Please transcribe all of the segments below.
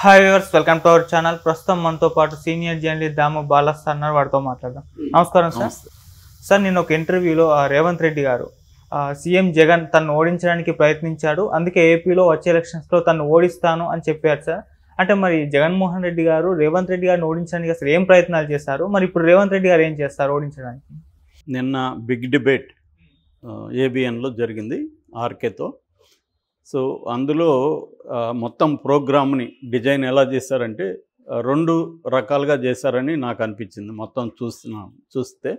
hi viewers welcome to our channel ప్రస్తుతం మనతో పాటు సీనియర్ జర్నలిస్ట్ దాము బాలస్ అన్నారు వాడితో మాట్లాడదాం నమస్కారం సార్ సార్ నేను ఒక ఇంటర్వ్యూలో రేవంత్ రెడ్డి గారు సీఎం జగన్ తను ఓడించడానికి ప్రయత్నించాడు అందుకే ఏపీలో వచ్చే ఎలక్షన్స్లో తను ఓడిస్తాను అని చెప్పారు సార్ అంటే మరి జగన్మోహన్ రెడ్డి గారు రేవంత్ రెడ్డి గారిని ఓడించడానికి అసలు ఏం ప్రయత్నాలు చేశారు మరి ఇప్పుడు రేవంత్ రెడ్డి గారు ఏం చేస్తారు ఓడించడానికి నిన్న బిగ్ డిబేట్ ఏబిఎన్లో జరిగింది ఆర్కేతో సో అందులో మొత్తం ప్రోగ్రామ్ని డిజైన్ ఎలా చేశారంటే రెండు రకాలుగా చేశారని నాకు అనిపించింది మొత్తం చూస్తున్నా చూస్తే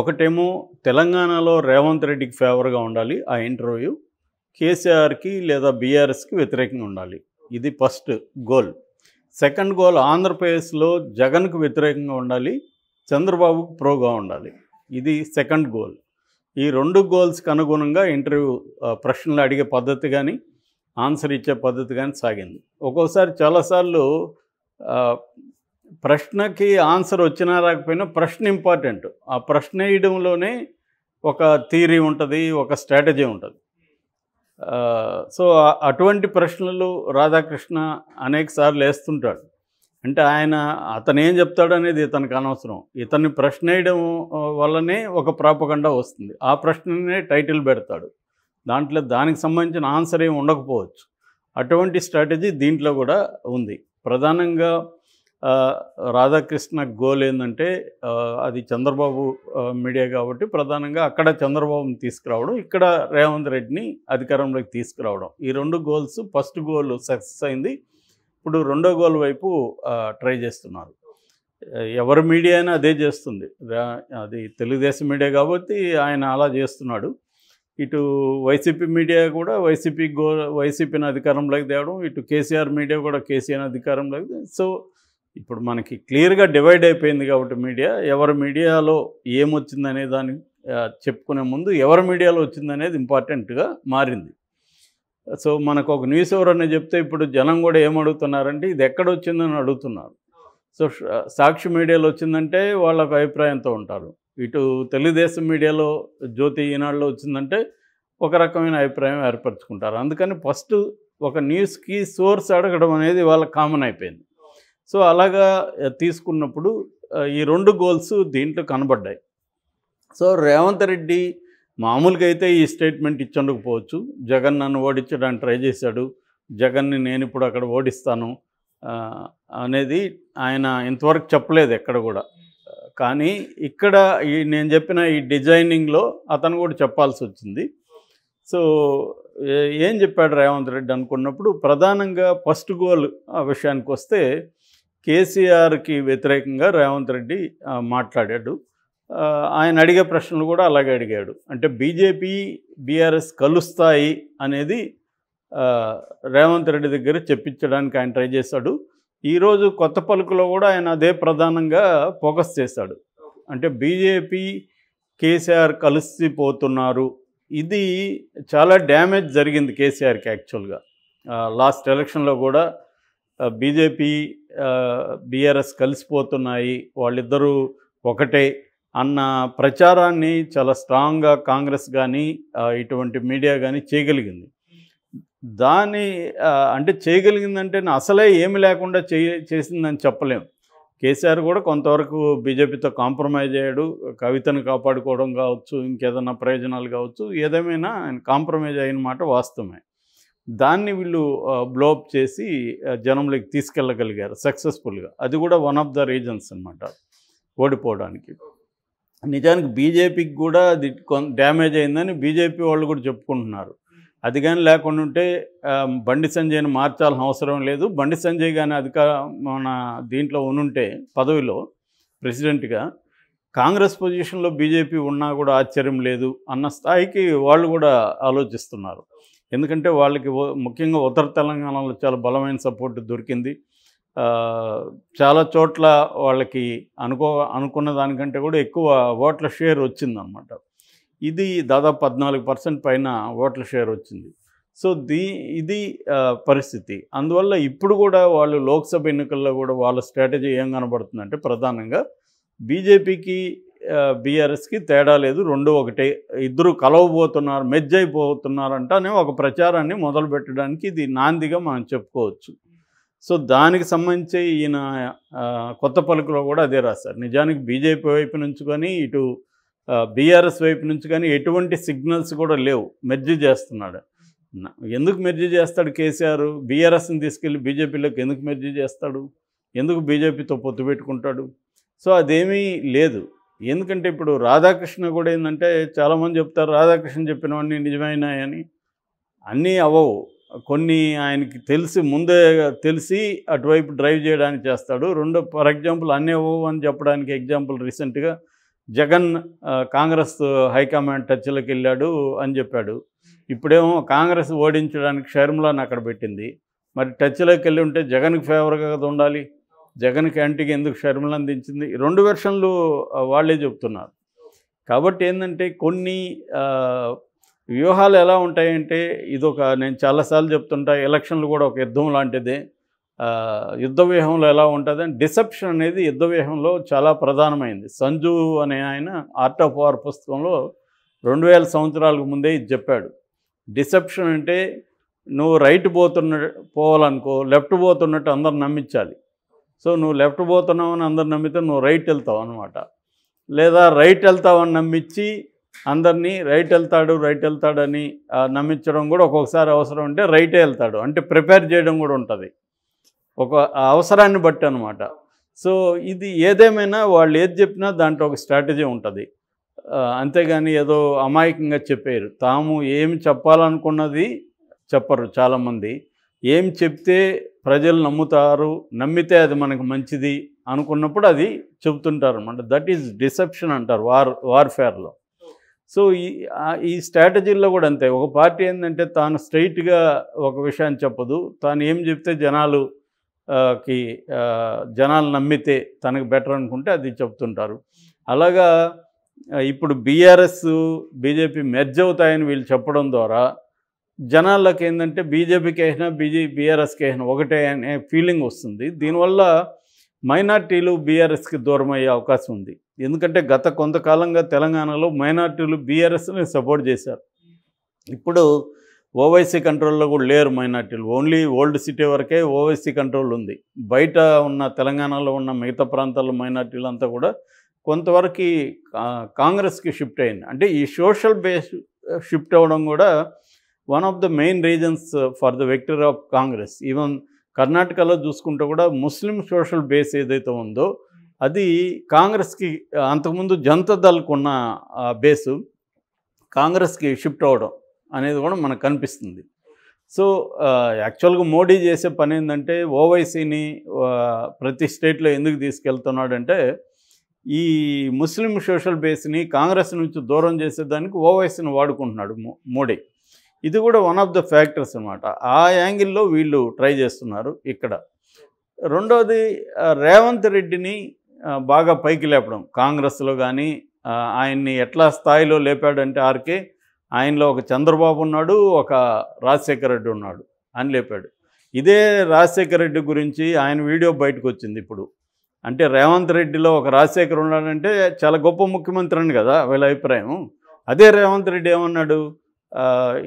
ఒకటేమో తెలంగాణలో రేవంత్ రెడ్డికి ఫేవర్గా ఉండాలి ఆ ఇంటర్వ్యూ కేసీఆర్కి లేదా బీఆర్ఎస్కి వ్యతిరేకంగా ఉండాలి ఇది ఫస్ట్ గోల్ సెకండ్ గోల్ ఆంధ్రప్రదేశ్లో జగన్కు వ్యతిరేకంగా ఉండాలి చంద్రబాబుకు ప్రోగా ఉండాలి ఇది సెకండ్ గోల్ ఈ రెండు గోల్స్కి అనుగుణంగా ఇంటర్వ్యూ ప్రశ్నలు అడిగే పద్ధతి కానీ ఆన్సర్ ఇచ్చే పద్ధతి కానీ సాగింది ఒక్కోసారి చాలాసార్లు ప్రశ్నకి ఆన్సర్ వచ్చినా రాకపోయినా ప్రశ్న ఇంపార్టెంట్ ఆ ప్రశ్న వేయడంలోనే ఒక థీరీ ఉంటుంది ఒక స్ట్రాటజీ ఉంటుంది సో అటువంటి ప్రశ్నలు రాధాకృష్ణ అనేక సార్లు వేస్తుంటాడు అంటే ఆయన అతను ఏం చెప్తాడనేది ఇతనికి అనవసరం ఇతన్ని ప్రశ్న వేయడం వల్లనే ఒక ప్రాపకండా వస్తుంది ఆ ప్రశ్ననే టైటిల్ పెడతాడు దాంట్లో దానికి సంబంధించిన ఆన్సర్ ఏమి ఉండకపోవచ్చు అటువంటి స్ట్రాటజీ దీంట్లో కూడా ఉంది ప్రధానంగా రాధాకృష్ణ గోల్ ఏంటంటే అది చంద్రబాబు మీడియా కాబట్టి ప్రధానంగా అక్కడ చంద్రబాబుని తీసుకురావడం ఇక్కడ రేవంత్ రెడ్డిని అధికారంలోకి తీసుకురావడం ఈ రెండు గోల్స్ ఫస్ట్ గోల్ సక్సెస్ అయింది ఇప్పుడు రెండో గోల్ వైపు ట్రై చేస్తున్నారు ఎవరి మీడియా అయినా అదే చేస్తుంది అది తెలుగుదేశం మీడియా కాబట్టి ఆయన అలా చేస్తున్నాడు ఇటు వైసీపీ మీడియా కూడా వైసీపీ గో వైసీపీని అధికారంలోకి తేవడం ఇటు కేసీఆర్ మీడియా కూడా కేసీఆర్ అధికారంలోకి సో ఇప్పుడు మనకి క్లియర్గా డివైడ్ అయిపోయింది కాబట్టి మీడియా ఎవరి మీడియాలో ఏమొచ్చిందనే దాన్ని చెప్పుకునే ముందు ఎవరి మీడియాలో వచ్చిందనేది ఇంపార్టెంట్గా మారింది సో మనకు ఒక న్యూస్ ఎవరన్నా చెప్తే ఇప్పుడు జనం కూడా ఏమడుగుతున్నారంటే ఇది ఎక్కడ వచ్చిందని అడుగుతున్నారు సో సాక్షి మీడియాలో వచ్చిందంటే వాళ్ళకు అభిప్రాయంతో ఉంటారు ఇటు తెలుగుదేశం మీడియాలో జ్యోతి ఈనాడులో వచ్చిందంటే ఒక రకమైన అభిప్రాయం ఏర్పరచుకుంటారు అందుకని ఫస్ట్ ఒక న్యూస్కి సోర్స్ అడగడం అనేది వాళ్ళ కామన్ అయిపోయింది సో అలాగా తీసుకున్నప్పుడు ఈ రెండు గోల్స్ దీంట్లో కనబడ్డాయి సో రేవంత్ రెడ్డి మామూలుగా అయితే ఈ స్టేట్మెంట్ ఇచ్చుండకపోవచ్చు జగన్ నన్ను ఓడించడానికి ట్రై చేశాడు జగన్ని నేను ఇప్పుడు అక్కడ ఓడిస్తాను అనేది ఆయన ఇంతవరకు చెప్పలేదు ఎక్కడ కూడా కానీ ఇక్కడ ఈ నేను చెప్పిన ఈ డిజైనింగ్లో అతను కూడా చెప్పాల్సి వచ్చింది సో ఏం చెప్పాడు రేవంత్ రెడ్డి అనుకున్నప్పుడు ప్రధానంగా ఫస్ట్ గోల్ ఆ విషయానికి వస్తే కేసీఆర్కి వ్యతిరేకంగా రేవంత్ రెడ్డి మాట్లాడాడు ఆయన అడిగే ప్రశ్నలు కూడా అలాగే అడిగాడు అంటే బీజేపీ బీఆర్ఎస్ కలుస్తాయి అనేది రేవంత్ రెడ్డి దగ్గర చెప్పించడానికి ఆయన ట్రై చేశాడు ఈరోజు కొత్త పలుకులో కూడా ఆయన అదే ప్రధానంగా ఫోకస్ చేశాడు అంటే బీజేపీ కేసీఆర్ కలిసిపోతున్నారు ఇది చాలా డ్యామేజ్ జరిగింది కేసీఆర్కి యాక్చువల్గా లాస్ట్ ఎలక్షన్లో కూడా బీజేపీ బీఆర్ఎస్ కలిసిపోతున్నాయి వాళ్ళిద్దరూ ఒకటే అన్న ప్రచారాన్ని చాలా స్ట్రాంగ్గా కాంగ్రెస్ కానీ ఇటువంటి మీడియా కానీ చేయగలిగింది దాని అంటే చేయగలిగిందంటే అసలే ఏమి లేకుండా చే చేసిందని చెప్పలేం కేసీఆర్ కూడా కొంతవరకు బీజేపీతో కాంప్రమైజ్ అయ్యాడు కవితను కాపాడుకోవడం కావచ్చు ఇంకేదైనా ప్రయోజనాలు కావచ్చు ఏదేమైనా ఆయన కాంప్రమైజ్ అయిన మాట వాస్తవమే దాన్ని వీళ్ళు బ్లోప్ చేసి జనంలోకి తీసుకెళ్ళగలిగారు సక్సెస్ఫుల్గా అది కూడా వన్ ఆఫ్ ద రీజన్స్ అనమాట ఓడిపోవడానికి నిజానికి బీజేపీకి కూడా అది డ్యామేజ్ అయిందని బీజేపీ వాళ్ళు కూడా చెప్పుకుంటున్నారు అది కానీ లేకుండా ఉంటే బండి సంజయ్ని మార్చాల్సిన అవసరం లేదు బండి సంజయ్ కానీ అధికార మన దీంట్లో ఉనుంటే పదవిలో ప్రెసిడెంట్గా కాంగ్రెస్ పొజిషన్లో బీజేపీ ఉన్నా కూడా ఆశ్చర్యం లేదు అన్న స్థాయికి వాళ్ళు కూడా ఆలోచిస్తున్నారు ఎందుకంటే వాళ్ళకి ముఖ్యంగా ఉత్తర తెలంగాణలో చాలా బలమైన సపోర్ట్ దొరికింది చాలా చోట్ల వాళ్ళకి అనుకో అనుకున్న దానికంటే కూడా ఎక్కువ ఓట్ల షేర్ వచ్చిందనమాట ఇది దాదాపు పద్నాలుగు పర్సెంట్ పైన ఓట్ల షేర్ వచ్చింది సో దీ ఇది పరిస్థితి అందువల్ల ఇప్పుడు కూడా వాళ్ళు లోక్సభ ఎన్నికల్లో కూడా వాళ్ళ స్ట్రాటజీ ఏం కనబడుతుందంటే ప్రధానంగా బీజేపీకి బీఆర్ఎస్కి తేడా లేదు రెండు ఒకటే ఇద్దరు కలవబోతున్నారు మెజ్జైపోతున్నారంటే అనే ఒక ప్రచారాన్ని మొదలుపెట్టడానికి ఇది నాందిగా మనం చెప్పుకోవచ్చు సో దానికి సంబంధించి ఈయన కొత్త పలుకులో కూడా అదే రాశారు నిజానికి బీజేపీ వైపు నుంచి కానీ ఇటు బీఆర్ఎస్ వైపు నుంచి కానీ ఎటువంటి సిగ్నల్స్ కూడా లేవు మెర్జీ చేస్తున్నాడు ఎందుకు మెర్జీ చేస్తాడు కేసీఆర్ బీఆర్ఎస్ని తీసుకెళ్ళి బీజేపీలోకి ఎందుకు మెర్జీ చేస్తాడు ఎందుకు బీజేపీతో పొత్తు పెట్టుకుంటాడు సో అదేమీ లేదు ఎందుకంటే ఇప్పుడు రాధాకృష్ణ కూడా ఏంటంటే చాలామంది చెప్తారు రాధాకృష్ణ చెప్పినవన్నీ నిజమైనాయని అన్నీ అవవు కొన్ని ఆయనకి తెలిసి ముందే తెలిసి అటువైపు డ్రైవ్ చేయడానికి చేస్తాడు రెండు ఫర్ ఎగ్జాంపుల్ ఓ అని చెప్పడానికి ఎగ్జాంపుల్ రీసెంట్గా జగన్ కాంగ్రెస్ హైకమాండ్ టచ్లోకి వెళ్ళాడు అని చెప్పాడు ఇప్పుడేమో కాంగ్రెస్ ఓడించడానికి షర్ములాని అక్కడ పెట్టింది మరి టచ్లోకి వెళ్ళి ఉంటే జగన్కి ఫేవర్గా కదా ఉండాలి జగన్కి అంటికి ఎందుకు షర్ములాని దించింది రెండు వెర్షన్లు వాళ్ళే చెప్తున్నారు కాబట్టి ఏంటంటే కొన్ని వ్యూహాలు ఎలా ఉంటాయంటే ఇదొక నేను చాలాసార్లు చెప్తుంటా ఎలక్షన్లు కూడా ఒక యుద్ధం లాంటిది యుద్ధ వ్యూహంలో ఎలా ఉంటుంది అని డిసెప్షన్ అనేది యుద్ధ వ్యూహంలో చాలా ప్రధానమైంది సంజు అనే ఆయన ఆర్ట్ ఆఫ్ వార్ పుస్తకంలో రెండు వేల సంవత్సరాలకు ముందే ఇది చెప్పాడు డిసెప్షన్ అంటే నువ్వు రైట్ పోతున్న పోవాలనుకో లెఫ్ట్ పోతున్నట్టు అందరు నమ్మించాలి సో నువ్వు లెఫ్ట్ పోతున్నావు అని అందరు నమ్మితే నువ్వు రైట్ వెళ్తావు అనమాట లేదా రైట్ వెళ్తావని నమ్మించి అందరినీ రైట్ వెళ్తాడు రైట్ వెళ్తాడని నమ్మించడం కూడా ఒక్కొక్కసారి అవసరం ఉంటే రైటే వెళ్తాడు అంటే ప్రిపేర్ చేయడం కూడా ఉంటుంది ఒక అవసరాన్ని బట్టి అనమాట సో ఇది ఏదేమైనా వాళ్ళు ఏది చెప్పినా దాంట్లో ఒక స్ట్రాటజీ ఉంటుంది అంతేగాని ఏదో అమాయకంగా చెప్పారు తాము ఏమి చెప్పాలనుకున్నది చెప్పరు చాలామంది ఏం చెప్తే ప్రజలు నమ్ముతారు నమ్మితే అది మనకు మంచిది అనుకున్నప్పుడు అది చెబుతుంటారు అనమాట దట్ ఈజ్ డిసెప్షన్ అంటారు వార్ వార్ఫేర్లో సో ఈ ఈ స్ట్రాటజీల్లో కూడా అంతే ఒక పార్టీ ఏంటంటే తాను స్ట్రైట్గా ఒక విషయాన్ని చెప్పదు తాను ఏం చెప్తే జనాలు కి జనాలు నమ్మితే తనకు బెటర్ అనుకుంటే అది చెప్తుంటారు అలాగా ఇప్పుడు బీఆర్ఎస్ బీజేపీ మెర్జ్ అవుతాయని వీళ్ళు చెప్పడం ద్వారా జనాలకు ఏంటంటే బీజేపీకి అయినా బీజే బీఆర్ఎస్కి అయినా ఒకటే అనే ఫీలింగ్ వస్తుంది దీనివల్ల మైనార్టీలు బీఆర్ఎస్కి దూరం అయ్యే అవకాశం ఉంది ఎందుకంటే గత కొంతకాలంగా తెలంగాణలో మైనార్టీలు బీఆర్ఎస్ని సపోర్ట్ చేశారు ఇప్పుడు ఓవైసీ కంట్రోల్లో కూడా లేరు మైనార్టీలు ఓన్లీ ఓల్డ్ సిటీ వరకే ఓవైసీ కంట్రోల్ ఉంది బయట ఉన్న తెలంగాణలో ఉన్న మిగతా ప్రాంతాల్లో మైనార్టీలు అంతా కూడా కొంతవరకు కాంగ్రెస్కి షిఫ్ట్ అయింది అంటే ఈ సోషల్ బేస్ షిఫ్ట్ అవ్వడం కూడా one of the main reasons for the vector of Congress even కర్ణాటకలో చూసుకుంటే కూడా ముస్లిం సోషల్ బేస్ ఏదైతే ఉందో అది కాంగ్రెస్కి అంతకుముందు జనతా దళకు ఉన్న బేసు కాంగ్రెస్కి షిఫ్ట్ అవ్వడం అనేది కూడా మనకు కనిపిస్తుంది సో యాక్చువల్గా మోడీ చేసే పని ఏంటంటే ఓవైసీని ప్రతి స్టేట్లో ఎందుకు తీసుకెళ్తున్నాడంటే ఈ ముస్లిం సోషల్ బేస్ని కాంగ్రెస్ నుంచి దూరం చేసేదానికి ఓవైసీని వాడుకుంటున్నాడు మోడీ ఇది కూడా వన్ ఆఫ్ ద ఫ్యాక్టర్స్ అనమాట ఆ యాంగిల్లో వీళ్ళు ట్రై చేస్తున్నారు ఇక్కడ రెండవది రేవంత్ రెడ్డిని బాగా పైకి లేపడం కాంగ్రెస్లో కానీ ఆయన్ని ఎట్లా స్థాయిలో లేపాడంటే ఆర్కే ఆయనలో ఒక చంద్రబాబు ఉన్నాడు ఒక రాజశేఖర రెడ్డి ఉన్నాడు అని లేపాడు ఇదే రాజశేఖర రెడ్డి గురించి ఆయన వీడియో బయటకు వచ్చింది ఇప్పుడు అంటే రేవంత్ రెడ్డిలో ఒక రాజశేఖర్ ఉన్నాడంటే చాలా గొప్ప ముఖ్యమంత్రి అని కదా వీళ్ళ అభిప్రాయం అదే రేవంత్ రెడ్డి ఏమన్నాడు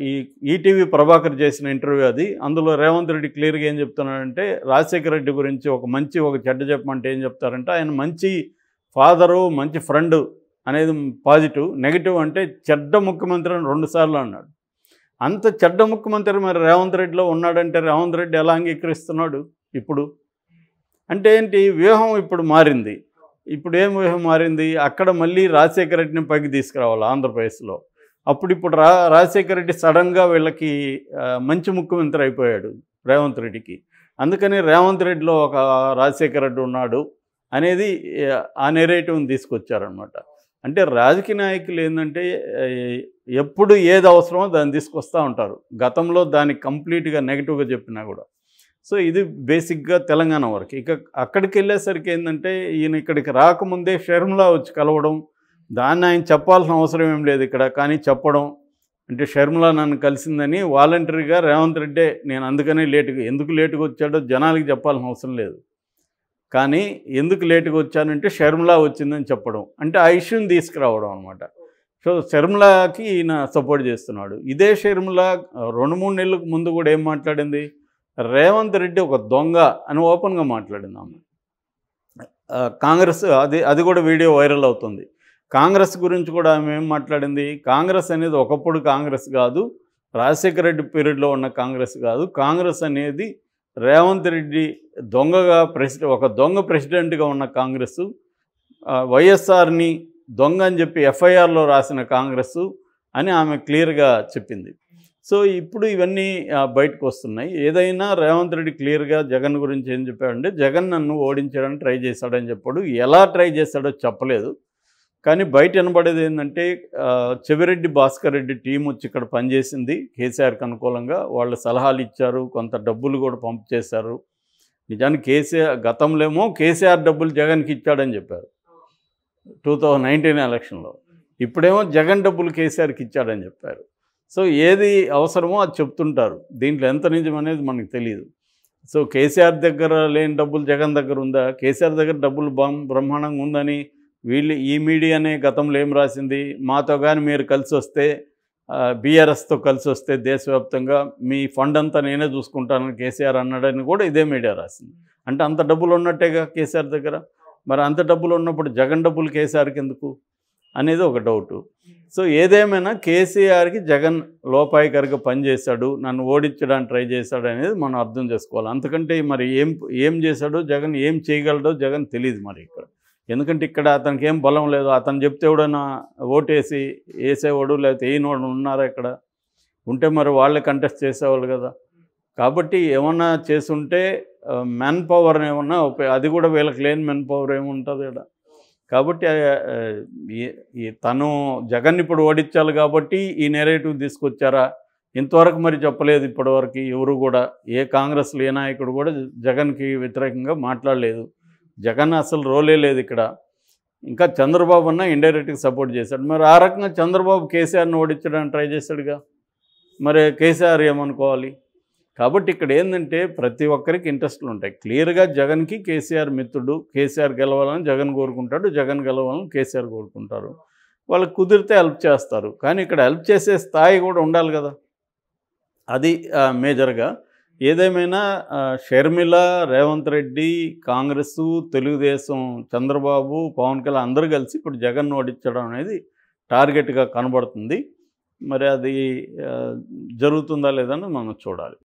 ఈ ఈటీవీ ప్రభాకర్ చేసిన ఇంటర్వ్యూ అది అందులో రేవంత్ రెడ్డి క్లియర్గా ఏం చెప్తున్నాడంటే రాజశేఖర రెడ్డి గురించి ఒక మంచి ఒక చెడ్డ చెప్పమంటే ఏం చెప్తారంటే ఆయన మంచి ఫాదరు మంచి ఫ్రెండ్ అనేది పాజిటివ్ నెగిటివ్ అంటే చెడ్డ ముఖ్యమంత్రి అని రెండుసార్లు అన్నాడు అంత చెడ్డ ముఖ్యమంత్రి మరి రేవంత్ రెడ్డిలో ఉన్నాడంటే రేవంత్ రెడ్డి ఎలా అంగీకరిస్తున్నాడు ఇప్పుడు అంటే ఏంటి వ్యూహం ఇప్పుడు మారింది ఇప్పుడు ఏం వ్యూహం మారింది అక్కడ మళ్ళీ రాజశేఖర రెడ్డిని పైకి తీసుకురావాలి ఆంధ్రప్రదేశ్లో అప్పుడు ఇప్పుడు రా రాజశేఖర రెడ్డి సడన్గా వీళ్ళకి మంచి ముఖ్యమంత్రి అయిపోయాడు రేవంత్ రెడ్డికి అందుకని రేవంత్ రెడ్డిలో ఒక రాజశేఖర రెడ్డి ఉన్నాడు అనేది ఆ నెరేటివ్ని తీసుకొచ్చారనమాట అంటే రాజకీయ నాయకులు ఏంటంటే ఎప్పుడు ఏది అవసరమో దాన్ని తీసుకొస్తూ ఉంటారు గతంలో దాన్ని కంప్లీట్గా నెగిటివ్గా చెప్పినా కూడా సో ఇది బేసిక్గా తెలంగాణ వరకు ఇక అక్కడికి వెళ్ళేసరికి ఏంటంటే ఈయన ఇక్కడికి రాకముందే షర్మిలా వచ్చి కలవడం దాన్ని ఆయన చెప్పాల్సిన అవసరం ఏం లేదు ఇక్కడ కానీ చెప్పడం అంటే షర్మిల నన్ను కలిసిందని వాలంటరీగా రేవంత్ రెడ్డి నేను అందుకనే లేటుగా ఎందుకు లేటుగా వచ్చాడో జనాలకి చెప్పాల్సిన అవసరం లేదు కానీ ఎందుకు లేటుగా వచ్చానంటే షర్మిల వచ్చిందని చెప్పడం అంటే ఆ ఇష్యూని తీసుకురావడం అనమాట సో షర్మిలాకి ఈయన సపోర్ట్ చేస్తున్నాడు ఇదే షర్మిల రెండు మూడు నెలలకు ముందు కూడా ఏం మాట్లాడింది రేవంత్ రెడ్డి ఒక దొంగ అని ఓపెన్గా మాట్లాడింది ఆమె కాంగ్రెస్ అది అది కూడా వీడియో వైరల్ అవుతుంది కాంగ్రెస్ గురించి కూడా ఆమె ఏం మాట్లాడింది కాంగ్రెస్ అనేది ఒకప్పుడు కాంగ్రెస్ కాదు రాజశేఖర రెడ్డి పీరియడ్లో ఉన్న కాంగ్రెస్ కాదు కాంగ్రెస్ అనేది రేవంత్ రెడ్డి దొంగగా ప్రెసిడె ఒక దొంగ ప్రెసిడెంట్గా ఉన్న కాంగ్రెస్ వైఎస్ఆర్ని దొంగ అని చెప్పి ఎఫ్ఐఆర్లో రాసిన కాంగ్రెస్ అని ఆమె క్లియర్గా చెప్పింది సో ఇప్పుడు ఇవన్నీ బయటకు వస్తున్నాయి ఏదైనా రేవంత్ రెడ్డి క్లియర్గా జగన్ గురించి ఏం చెప్పాడంటే జగన్ నన్ను ఓడించడానికి ట్రై చేశాడని చెప్పాడు ఎలా ట్రై చేశాడో చెప్పలేదు కానీ బయట వినబడేది ఏంటంటే చెవిరెడ్డి భాస్కర్ రెడ్డి టీం వచ్చి ఇక్కడ పనిచేసింది కేసీఆర్కి అనుకూలంగా వాళ్ళు సలహాలు ఇచ్చారు కొంత డబ్బులు కూడా పంప్ చేశారు నిజానికి కేసీఆర్ గతంలో కేసీఆర్ డబ్బులు జగన్కి ఇచ్చాడని చెప్పారు టూ థౌజండ్ నైన్టీన్ ఎలక్షన్లో ఇప్పుడేమో జగన్ డబ్బులు కేసీఆర్కి ఇచ్చాడని చెప్పారు సో ఏది అవసరమో అది చెప్తుంటారు దీంట్లో ఎంత నిజం అనేది మనకు తెలియదు సో కేసీఆర్ దగ్గర లేని డబ్బులు జగన్ దగ్గర ఉందా కేసీఆర్ దగ్గర డబ్బులు బ్రహ్మాండంగా ఉందని వీళ్ళు ఈ మీడియానే గతంలో ఏం రాసింది మాతో కానీ మీరు కలిసి వస్తే బీఆర్ఎస్తో కలిసి వస్తే దేశవ్యాప్తంగా మీ ఫండ్ అంతా నేనే చూసుకుంటాను కేసీఆర్ అన్నాడని కూడా ఇదే మీడియా రాసింది అంటే అంత డబ్బులు ఉన్నట్టేగా కేసీఆర్ దగ్గర మరి అంత డబ్బులు ఉన్నప్పుడు జగన్ డబ్బులు కేసీఆర్కి ఎందుకు అనేది ఒక డౌటు సో ఏదేమైనా కేసీఆర్కి జగన్ లోపాయికరిగా పనిచేశాడు నన్ను ఓడించడానికి ట్రై చేశాడు అనేది మనం అర్థం చేసుకోవాలి అంతకంటే మరి ఏం ఏం చేశాడో జగన్ ఏం చేయగలడో జగన్ తెలియదు మరి ఇక్కడ ఎందుకంటే ఇక్కడ అతనికి ఏం బలం లేదు అతను చెప్తే ఎవడైనా ఓటేసి వేసేవాడు లేకపోతే వేయనోడు ఉన్నారా ఇక్కడ ఉంటే మరి వాళ్ళే కంటెస్ట్ చేసేవాళ్ళు కదా కాబట్టి ఏమన్నా చేసుంటే మెన్ పవర్ ఏమన్నా అది కూడా వీళ్ళకి లేని మెన్ పవర్ ఏముంటుంది ఇక్కడ కాబట్టి తను జగన్ ఇప్పుడు ఓడించాలి కాబట్టి ఈ నెరేటివ్ తీసుకొచ్చారా ఇంతవరకు మరి చెప్పలేదు ఇప్పటివరకు ఎవరు కూడా ఏ కాంగ్రెస్ ఏ నాయకుడు కూడా జగన్కి వ్యతిరేకంగా మాట్లాడలేదు జగన్ అసలు రోలే లేదు ఇక్కడ ఇంకా చంద్రబాబు అన్న ఇండైరెక్ట్గా సపోర్ట్ చేశాడు మరి ఆ రకంగా చంద్రబాబు కేసీఆర్ని ఓడించడానికి ట్రై చేశాడుగా మరి కేసీఆర్ ఏమనుకోవాలి కాబట్టి ఇక్కడ ఏంటంటే ప్రతి ఒక్కరికి ఇంట్రెస్ట్లు ఉంటాయి క్లియర్గా జగన్కి కేసీఆర్ మిత్రుడు కేసీఆర్ గెలవాలని జగన్ కోరుకుంటాడు జగన్ గెలవాలని కేసీఆర్ కోరుకుంటారు వాళ్ళకి కుదిరితే హెల్ప్ చేస్తారు కానీ ఇక్కడ హెల్ప్ చేసే స్థాయి కూడా ఉండాలి కదా అది మేజర్గా ఏదేమైనా షర్మిల రేవంత్ రెడ్డి కాంగ్రెస్ తెలుగుదేశం చంద్రబాబు పవన్ కళ్యాణ్ అందరూ కలిసి ఇప్పుడు జగన్ ఓడించడం అనేది టార్గెట్గా కనబడుతుంది మరి అది జరుగుతుందా లేదని మనం చూడాలి